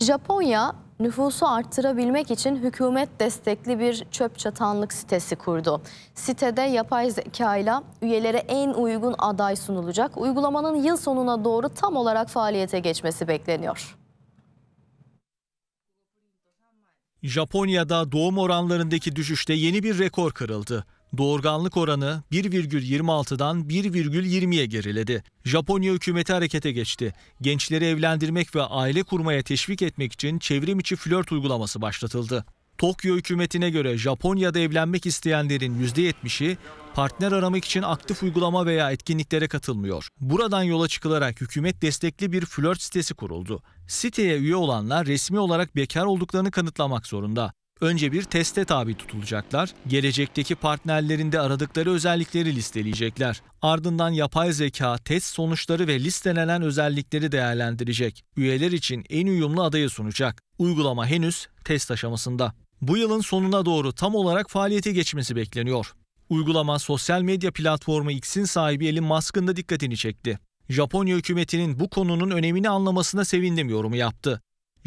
Japonya nüfusu arttırabilmek için hükümet destekli bir çöp çatanlık sitesi kurdu. Sitede yapay zeka ile üyelere en uygun aday sunulacak. Uygulamanın yıl sonuna doğru tam olarak faaliyete geçmesi bekleniyor. Japonya'da doğum oranlarındaki düşüşte yeni bir rekor kırıldı doğurganlık oranı 1,26'dan 1,20'ye geriledi. Japonya hükümeti harekete geçti. Gençleri evlendirmek ve aile kurmaya teşvik etmek için çevrim içi flört uygulaması başlatıldı. Tokyo hükümetine göre Japonya'da evlenmek isteyenlerin %70'i partner aramak için aktif uygulama veya etkinliklere katılmıyor. Buradan yola çıkılarak hükümet destekli bir flört sitesi kuruldu. Siteye üye olanlar resmi olarak bekar olduklarını kanıtlamak zorunda. Önce bir teste tabi tutulacaklar, gelecekteki partnerlerinde aradıkları özellikleri listeleyecekler. Ardından yapay zeka test sonuçları ve listelenen özellikleri değerlendirecek. Üyeler için en uyumlu adayı sunacak. Uygulama henüz test aşamasında. Bu yılın sonuna doğru tam olarak faaliyete geçmesi bekleniyor. Uygulama sosyal medya platformu X'in sahibi Elon Musk'ın da dikkatini çekti. Japonya hükümetinin bu konunun önemini anlamasına sevindim yorumu yaptı.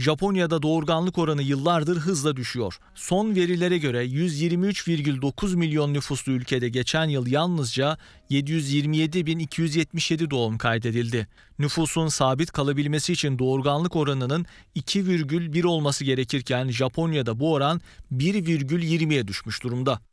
Japonya'da doğurganlık oranı yıllardır hızla düşüyor. Son verilere göre 123,9 milyon nüfuslu ülkede geçen yıl yalnızca 727.277 doğum kaydedildi. Nüfusun sabit kalabilmesi için doğurganlık oranının 2,1 olması gerekirken Japonya'da bu oran 1,20'ye düşmüş durumda.